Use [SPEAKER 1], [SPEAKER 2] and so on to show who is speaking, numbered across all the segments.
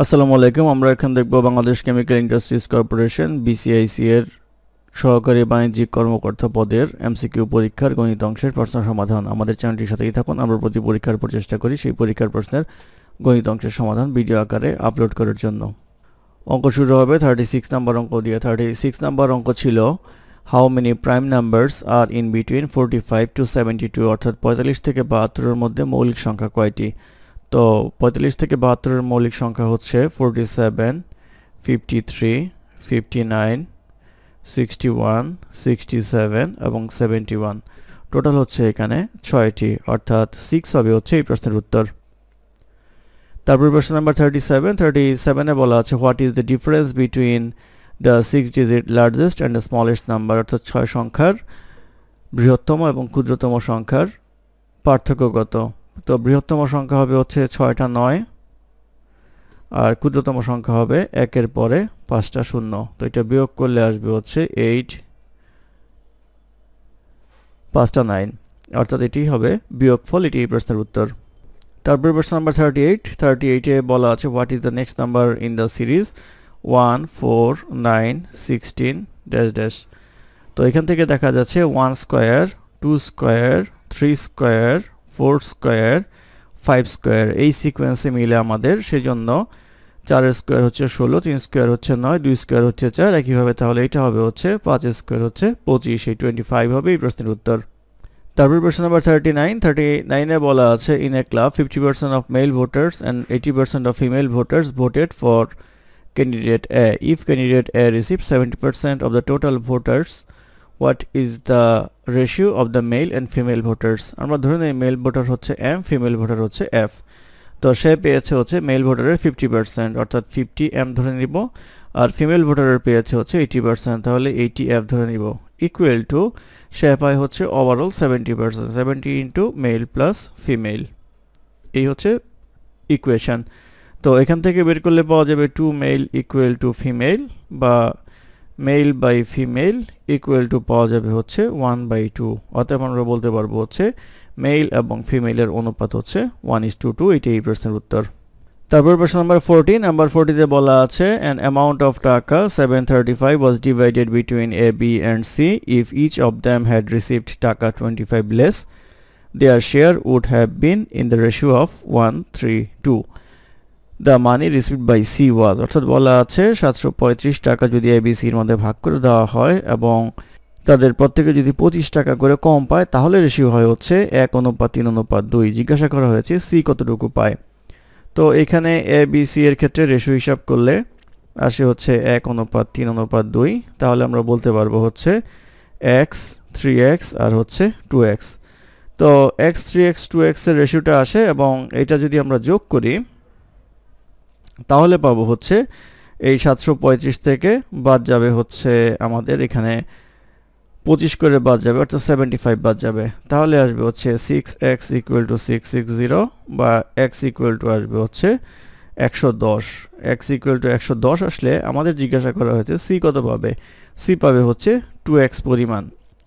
[SPEAKER 1] আসসালামু আলাইকুম আমরা এখন দেখব Bangladesh chemical industries corporation BCIC এর সহকারী বাণিজ্যিক কর্মকর্তা পদের এমসিকিউ পরীক্ষার গণিত অংশের প্রশ্ন সমাধান আমাদের চ্যানেলটির সাথেই থাকুন আমরা প্রতি পরীক্ষার প্রচেষ্টা চেষ্টা করি সেই পরীক্ষার প্রশ্নের গণিত অংশের সমাধান ভিডিও আকারে আপলোড করার জন্য অঙ্ক শুরু হবে থার্টি সিক্স নাম্বার অঙ্ক দিয়ে থার্টি সিক্স নাম্বার অঙ্ক ছিল how many prime numbers are in between forty five to seventy two অর্থাৎ পঁয়তাল্লিশ থেকে বাহাত্তরের মধ্যে মৌলিক সংখ্যা কয়টি তো পঁয়তাল্লিশ থেকে বাহাত্তরের মৌলিক সংখ্যা হচ্ছে forty seven fifty three fifty nine sixty one sixty seven এবং সেভেন্টি ওয়ান টোটাল হচ্ছে এখানে ছয়টি অর্থাৎ সিক্স হবে হচ্ছে এই প্রশ্নের উত্তর তারপর প্রশ্ন নাম্বার থার্টি সেভেন থার্টি সেভেনে বলা আছে what is the difference between the six digit largest and the smallest number অর্থাৎ ছয় সংখ্যার বৃহত্তম এবং ক্ষুদ্রতম সংখ্যার পার্থক্যগত তো বৃহত্তম সংখ্যা হবে হচ্ছে ছয়টা নয় আর ক্ষুদ্রতম সংখ্যা হবে একের পরে পাঁচটা শূন্য তো এটা বিয়োগ করলে আসবে হচ্ছে এইট পাঁচটা নাইন অর্থাৎ এটি হবে বিয়োগফল এটি এই প্রশ্নের উত্তর তারপরে প্রশ্ন নাম্বার থার্টি এইট থার্টি এইটে বলা আছে what is the next number in the series one four nine sixteen dash dash তো এখান থেকে দেখা যাচ্ছে one square two square three square four square five square এই সিকোয়েন্সে মিলে আমাদের সেজন্য চার স্কোয়ার হচ্ছে ষোলো তিন স্কোয়ার হচ্ছে নয় দুই স্কোয়ার হচ্ছে চার একইভাবে তাহলে এটা হবে হচ্ছে পাঁচ স্কোয়ার হচ্ছে পঁচিশ এই টোয়েন্টি ফাইভ হবে এই প্রশ্নের উত্তর তারপর প্রশ্ন নাম্বার থার্টি নাইন থার্টি নাইনে বলা আছে in a club fifty percent of male voters and eighty percent of female voters voted for candidate A if candidate A receive seventy percent of the total voters what is the ratio of the male and female voters আমরা ধরে নেই male voter হচ্ছে M female voter হচ্ছে F তো সে পেয়েছে হচ্ছে male ভোটারের ফিফটি পার্সেন্ট অর্থাৎ ফিফটি এম ধরে নিব আর ফিমেল ভোটারের পেয়েছে হচ্ছে এইটি পার্সেন্ট তাহলে এইটি এফ ধরে নিব ইকুয়াল টু সে পায় হচ্ছে overall seventy percent seventy into male plus female এই হচ্ছে ইকুয়েশান তো এখান থেকে বের করলে পাওয়া যাবে two male equal to female বা male by female equal to পাওয়া যাবে হচ্ছে ওয়ান বাই টু অতএব আমরা বলতে পারবো হচ্ছে মেল এবং ফিমেলের অনুপাত হচ্ছে ওয়ান ইস টু টু এটি এই প্রশ্নের উত্তর তারপর প্রশ্ন নাম্বার ফোরটি নাম্বার ফোরটিতে বলা আছে an amount of taka seven thirty five was divided between A B and C if each of them had received taka twenty five less their share would have been in the ratio of one three two the money received by C was অর্থাৎ বলা আছে সাতশো টাকা যদি এবিসির মধ্যে ভাগ করে দেওয়া হয় এবং তাদের প্রত্যেকে যদি পঁচিশ টাকা করে কম পায় তাহলে রেশিও হয় হচ্ছে এক অনুপাত তিন অনুপাত দুই জিজ্ঞাসা করা হয়েছে সি কতটুকু পায় তো এখানে এ বি সি এর ক্ষেত্রে রেশিও হিসাব করলে আসে হচ্ছে এক অনুপাত তিন অনুপাত দুই তাহলে আমরা বলতে পারবো হচ্ছে এক্স থ্রি এক্স আর হচ্ছে টু এক্স তো এক্স থ্রি এক্স টু এক্সের রেশিওটা আসে এবং এটা যদি আমরা যোগ করি তাহলে পাবো হচ্ছে এই সাতশো পঁয়ত্রিশ থেকে বাদ যাবে হচ্ছে আমাদের এখানে পঁচিশ করে বাদ যাবে অর্থাৎ সেভেন্টি ফাইভ বাদ যাবে তাহলে আসবে হচ্ছে six X equal to six six zero বা এক্স ইকুয়াল টু আসবে হচ্ছে একশো দশ এক্স ইকুয়াল টু একশো দশ আসলে আমাদের জিজ্ঞাসা করা হয়েছে সি কত পাবে সি পাবে হচ্ছে টু এক্স পরিমাণ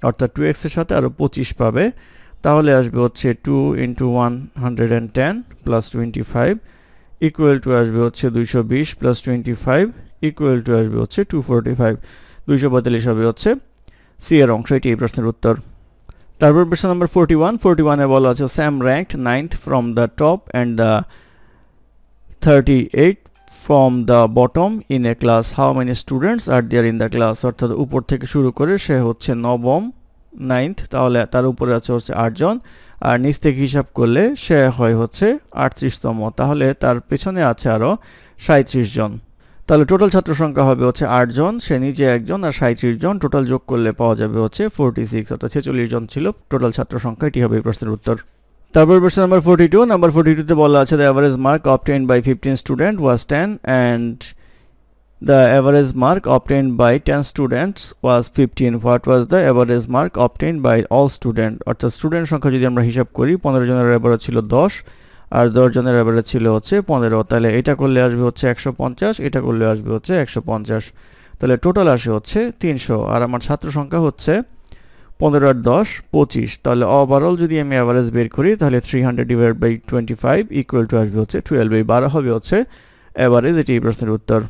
[SPEAKER 1] অর্থাৎ টু এক্সের সাথে আরও পঁচিশ পাবে তাহলে আসবে হচ্ছে two into one hundred and ten plus twenty five equal to আসবে হচ্ছে দুইশো বিশ plus twenty five equal to আসবে হচ্ছে টু ফোরটি ফাইভ দুইশো পঁয়তাল্লিশ হবে হচ্ছে সি এর অংশ এটি এই প্রশ্নের উত্তর তারপর প্রশ্ন নম্বর ফোরটি ওয়ান ফোরটি ওয়ানে বলা আছে Sam rank ninth from the top and the thirty eight from the bottom in a class how many students are there in the class অর্থাৎ উপর থেকে শুরু করে সে হচ্ছে নবম নাইন্থ তাহলে তার উপরে আছে হচ্ছে আটজন আর নিচ থেকে হিসাব করলে সে হয় হচ্ছে আটত্রিশতম তাহলে তার পেছনে আছে আরও সাঁত্রিশ জন তাহলে টোটাল ছাত্র সংখ্যা হবে হচ্ছে আটজন সে নিজে একজন আর সাঁত্রিশ জন টোটাল যোগ করলে পাওয়া যাবে হচ্ছে ফোরটি সিক্স অর্থাৎ ছেচল্লিশ জন ছিল টোটাল ছাত্র সংখ্যা এটি হবে এই প্রশ্নের উত্তর তারপর প্রশ্ন number forty two number forty টুতে বলা আছে the average mark obtained by fifteen student was ten and the average mark obtained by 10 students was 15 what was the average mark obtained by all student অর্থাৎ student সংখ্যা যদি আমরা হিসাব করি 15 জনের এভারেজ ছিল 10 আর 10 জনের এভারেজ ছিল হচ্ছে 15 তাহলে এটা করলে আসবে হচ্ছে 150 এটা করলে আসবে হচ্ছে 150 তাহলে টোটাল আসে হচ্ছে 300 আর আমার ছাত্র সংখ্যা হচ্ছে পনেরো আর দশ পঁচিশ তাহলে ওভারঅল যদি আমি অ্যাভারেজ বের করি তাহলে three hundred divide by twenty five equal to আসবে হচ্ছে টুয়েলভ বাই বারো হবে হচ্ছে এভারেজ এটি এই প্রশ্নের উত্তর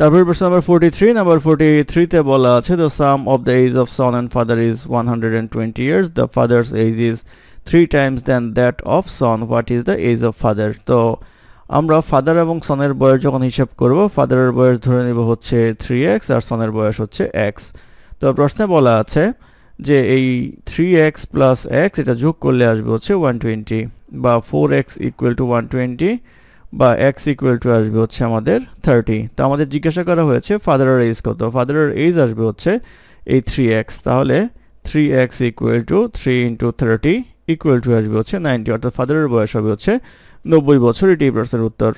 [SPEAKER 1] তারপর প্রশ্ন number forty three number forty থ্রিতে বলা আছে the sum of the age of son and father is one hundred and twenty years the father's age is three times than that of son what is the age of father তো আমরা father এবং সনের বয়স যখন হিসাব করব ফাদারের বয়স ধরে নেব হচ্ছে থ্রি এক্স আর সনের বয়স হচ্ছে এক্স তো প্রশ্নে বলা আছে যে এই থ্রি এক্স প্লাস এক্স এটা যোগ করলে আসবে হচ্ছে ওয়ান টোয়েন্টি বা four x equal to one twenty বা এক্স ইকুয়াল টু আসবে হচ্ছে আমাদের থার্টি তো আমাদের জিজ্ঞাসা করা হয়েছে ফাদারের এজ কত ফাদারের এজ আসবে হচ্ছে এই থ্রি এক্স তাহলে three x equal to three into thirty equal to আসবে হচ্ছে নাইনটি অর্থাৎ ফাদারের বয়স হবে হচ্ছে নব্বই বছর এটি প্রশ্নের উত্তর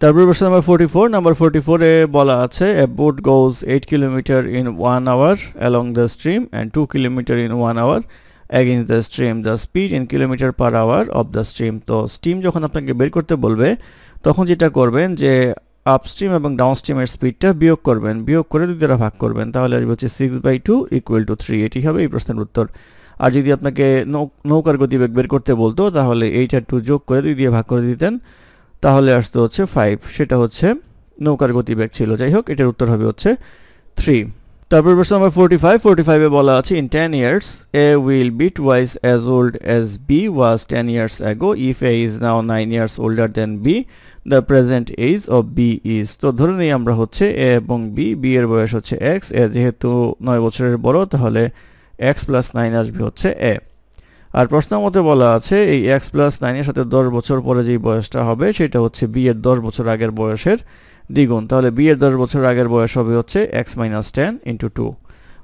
[SPEAKER 1] তারপর প্রশ্ন number forty four number forty ফোরে বলা আছে a boat goes eight kilometer in one hour along the stream and two kilometer in one hour against the stream the speed in kilometer per hour of the stream তো stream যখন আপনাকে বের করতে বলবে তখন যেটা করবেন যে আপস্ট্রিম এবং ডাউনস্ট্রিমের স্পিডটা বিয়োগ করবেন বিয়োগ করে দুই দ্বারা ভাগ করবেন তাহলে আসবে হচ্ছে six by two equal to three এটি হবে এই প্রশ্নের উত্তর আর যদি আপনাকে নৌকার গতিবেগ বের করতে বলতো তাহলে এইটা টু যোগ করে দুই দিয়ে ভাগ করে দিতেন তাহলে আসতো হচ্ছে ফাইভ সেটা হচ্ছে নৌকার গতিবেগ ছিল যাই হোক এটার উত্তর হবে হচ্ছে থ্রি তারপর প্রশ্ন নাম্বার ফোরটি ফাইভ ফোরটি ফাইভে বলা আছে in ten years A will be twice as old as B was ten years ago if A is now nine years older then B the present age of B is তো ধরে নিই আমরা হচ্ছে এ এবং B B এর বয়স হচ্ছে x এ যেহেতু নয় বছরের বড় তাহলে এক্স প্লাস নাইন আসবে হচ্ছে এ আর প্রশ্ন মতে বলা আছে এই এক্স প্লাস নাইনের সাথে দশ বছর পরে যেই বয়সটা হবে সেটা হচ্ছে বি এর দশ বছর আগের বয়সের দ্বিগুণ তাহলে বি এর দশ বছর আগের বয়স হবে হচ্ছে x minus ten into two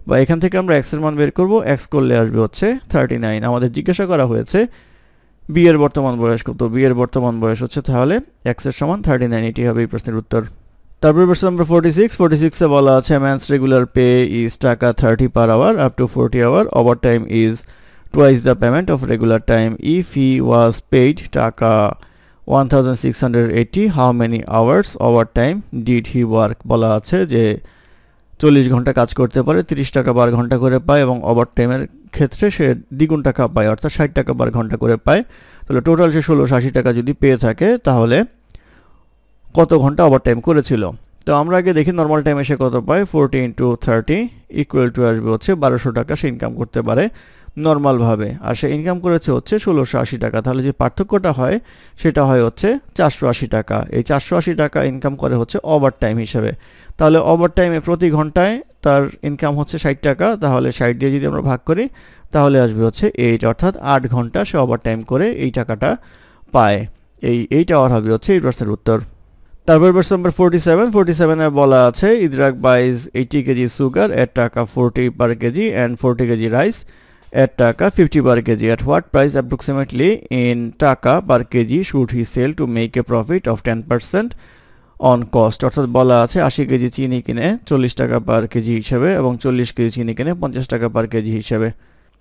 [SPEAKER 1] বা এখান থেকে আমরা এক্সের মান বের করব এক্স করলে আসবে হচ্ছে থার্টি নাইন আমাদের জিজ্ঞাসা করা হয়েছে বি এর বর্তমান বয়স কত বি এর বর্তমান বয়স হচ্ছে তাহলে এক্সের সমান থার্টি নাইন এটি হবে এই প্রশ্নের উত্তর তারপরে প্রশ্ন নম্বর ফোর্টি সিক্স ফোর্টি সিক্সে বলা আছে man's regular pay is taka thirty per hour up to forty hour over time is twice the payment of regular time if he was paid taka 1680 how many hours over time did he work বলা আছে যে চল্লিশ ঘন্টা কাজ করতে পারে তিরিশ টাকা বার ঘন্টা করে পায় এবং ওভার টাইমের ক্ষেত্রে সে দ্বিগুণ টাকা পায় অর্থাৎ ষাট টাকা বার ঘন্টা করে পায় তাহলে টোটাল সে ষোলোশো আশি টাকা যদি পেয়ে থাকে তাহলে কত ঘন্টা ওভারটাইম টাইম করেছিল তো আমরা আগে দেখি নর্মাল টাইমে সে কত পায় forty into thirty equal to আসবে হচ্ছে বারোশো টাকা সে ইনকাম করতে পারে নর্মালভাবে আর সে ইনকাম করেছে হচ্ছে ষোলোশো আশি টাকা তাহলে যে পার্থক্যটা হয় সেটা হয় হচ্ছে চারশো আশি টাকা এই চারশো আশি টাকা ইনকাম করে হচ্ছে ওভার টাইম হিসেবে তাহলে ওভার টাইমে প্রতি ঘন্টায় তার ইনকাম হচ্ছে ষাট টাকা তাহলে ষাট দিয়ে যদি আমরা ভাগ করি তাহলে আসবে হচ্ছে এইট অর্থাৎ আট ঘন্টা সে ওভার টাইম করে এই টাকাটা পায় এই এইট আওয়ার হবে হচ্ছে এই প্রশ্নের উত্তর তারপর প্রশ্ন নম্বর ফোরটি সেভেন ফোরটি সেভেনে বলা আছে ইদরাক বাইজ এইটি কেজি সুগার এক taka forty per KG and forty KG rice at Taka 50 per kg. At what price approximately in Taka per kg should he sell to make a profit of 10% on cost অর্থাৎ বলা আছে আশি KG চিনি কিনে চল্লিশ টাকা per KG হিসাবে এবং চল্লিশ কেজি চিনি কিনে পঞ্চাশ টাকা পার কেজি হিসাবে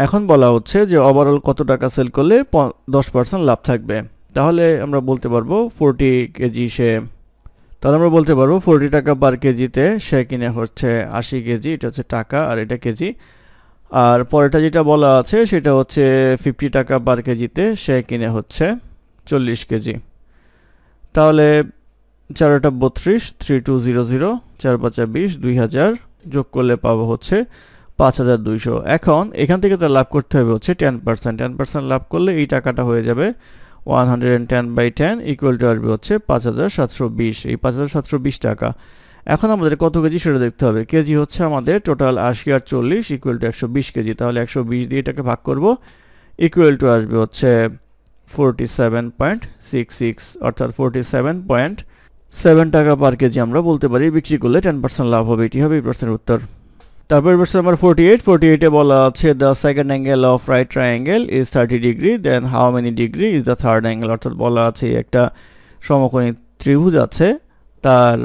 [SPEAKER 1] এখন বলা হচ্ছে যে ওভারঅল কত টাকা সেল করলে দশ পার্সেন্ট লাভ থাকবে তাহলে আমরা বলতে পারবো ফোরটি কেজি সে তাহলে আমরা বলতে পারবো ফোরটি টাকা পার কেজিতে সে কিনে হচ্ছে আশি কেজি এটা হচ্ছে টাকা আর এটা কেজি আর পরেটা যেটা বলা আছে সেটা হচ্ছে ফিফটি টাকা পার কেজিতে সে কিনে হচ্ছে চল্লিশ কেজি তাহলে চারোটা বত্রিশ থ্রি টু জিরো জিরো চার পাঁচা বিশ দুই হাজার যোগ করলে পাবো হচ্ছে পাঁচ হাজার দুইশো এখন এখান থেকে তার লাভ করতে হবে হচ্ছে টেন পার্সেন্ট টেন পার্সেন্ট লাভ করলে এই টাকাটা হয়ে যাবে one hundred and ten by ten equal to আসবে হচ্ছে পাঁচ হাজার সাতশো বিশ এই পাঁচ হাজার সাতশো বিশ টাকা এখন আমাদের কত কেজি সেটা দেখতে হবে কেজি হচ্ছে আমাদের টোটাল আশি আর চল্লিশ ইকুয়াল টু একশো বিশ কেজি তাহলে একশো বিশ দিয়ে এটাকে ভাগ করব ইকুয়াল টু আসবে হচ্ছে forty seven point six six অর্থাৎ ফোরটি সেভেন পয়েন্ট সেভেন টাকা পার কেজি আমরা বলতে পারি বিক্রি করলে টেন পার্সেন্ট লাভ হবে এটি হবে এই প্রশ্নের উত্তর তারপর প্রশ্ন নাম্বার ফোরটি এইট ফোরটি এইটে বলা আছে the second angle of right angle is thirty degree then how many degree is the third angle অর্থাৎ বলা আছে একটা সমকোণী ত্রিভুজ আছে তার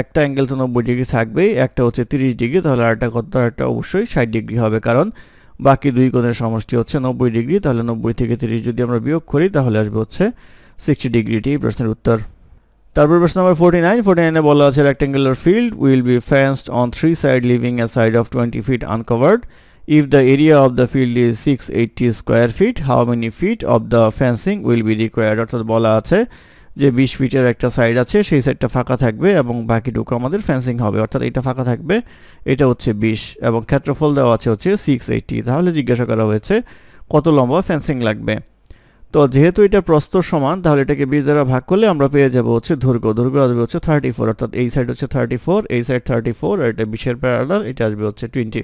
[SPEAKER 1] একটা অ্যাঙ্গেল তো নব্বই ডিগ্রি থাকবেই একটা হচ্ছে তিরিশ ডিগ্রি তাহলে আরেকটা কত একটা অবশ্যই ষাট ডিগ্রি হবে কারণ বাকি দুই কোণের সমষ্টি হচ্ছে নব্বই ডিগ্রি তাহলে নব্বই থেকে তিরিশ যদি আমরা বিয়োগ করি তাহলে আসবে হচ্ছে সিক্সটি ডিগ্রিটি প্রশ্নের উত্তর তারপর প্রশ্ন নম্বর ফোর্টি নাইন ফোর্টি নাইনে বলা আছে rectangular field will be fenced on three side leaving a side of twenty feet uncovered if the area of the field is six eighty square feet how many feet of the fencing will be required অর্থাৎ বলা আছে যে বিশ ফিটের একটা side আছে সেই সাইডটা ফাঁকা থাকবে এবং বাকিটুকু আমাদের ফেন্সিং হবে অর্থাৎ এটা ফাঁকা থাকবে এটা হচ্ছে বিশ এবং ক্ষেত্রফল দেওয়া আছে হচ্ছে সিক্স এইটি তাহলে জিজ্ঞাসা করা হয়েছে কত লম্বা ফেন্সিং লাগবে তো যেহেতু এটা প্রস্তর সমান তাহলে এটাকে বিশ দ্বারা ভাগ করলে আমরা পেয়ে যাবো হচ্ছে দুর্গ দুর্গ আসবে হচ্ছে থার্টি ফোর অর্থাৎ এই সাইড হচ্ছে থার্টি ফোর এই সাইড থার্টি ফোর আর এটা বিশের প্যারালার এটা আসবে হচ্ছে টোয়েন্টি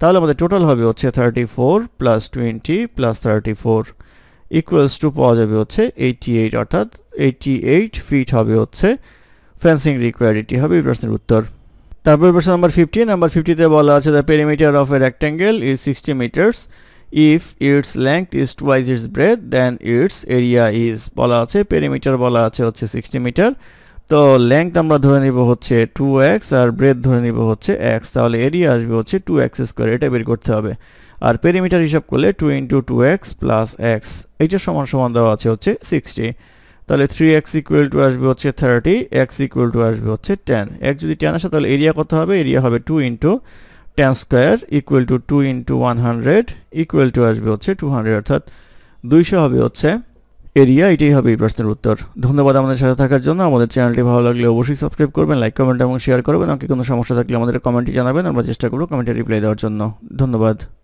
[SPEAKER 1] তাহলে আমাদের টোটাল হবে হচ্ছে thirty four plus twenty plus thirty four equals to পাওয়া যাবে হচ্ছে এইটি এইট অর্থাৎ এইটি এইট ফিট হবে হচ্ছে ফেন্সিং রিকোয়ারিটি হবে এই প্রশ্নের উত্তর তারপর প্রশ্ন নাম্বার ফিফটিন নাম্বার ফিফটিতে বলা আছে the perimeter of a rectangle is sixty meters if its length is twice its breadth then its area is বলা আছে পেরিমিটার বলা আছে হচ্ছে সিক্সটি মিটার তো লেংথ আমরা ধরে নিব হচ্ছে টু এক্স আর ব্রেথ ধরে নিব হচ্ছে এক্স তাহলে এরিয়া আসবে হচ্ছে টু এক্স স্কোয়ার এটা বের করতে হবে আর পেরিমিটার হিসাব করলে two into two x plus x এইটার সমান সমান দেওয়া আছে হচ্ছে সিক্সটি তাহলে থ্রি এক্স ইকুয়াল টু আসবে হচ্ছে থার্টি এক্স ইকুয়াল টু আসবে হচ্ছে টেন এক যদি টেন আসে তাহলে এরিয়া কত হবে এরিয়া হবে two into ten square equal to two into one hundred equal to আসবে হচ্ছে টু হান্ড্রেড অর্থাৎ দুইশো হবে হচ্ছে এরিয়া এটাই হবে এই প্রশ্নের উত্তর ধন্যবাদ আমাদের সাথে থাকার জন্য আমাদের চ্যানেলটি ভালো লাগলে অবশ্যই সাবস্ক্রাইব করবেন লাইক কমেন্ট এবং শেয়ার করবেন আমাকে কোনো সমস্যা থাকলে আমাদের কমেন্টে জানাবেন আমরা চেষ্টা করব কমেন্টে রিপ্লাই দেওয়ার জন্য ধন্যবাদ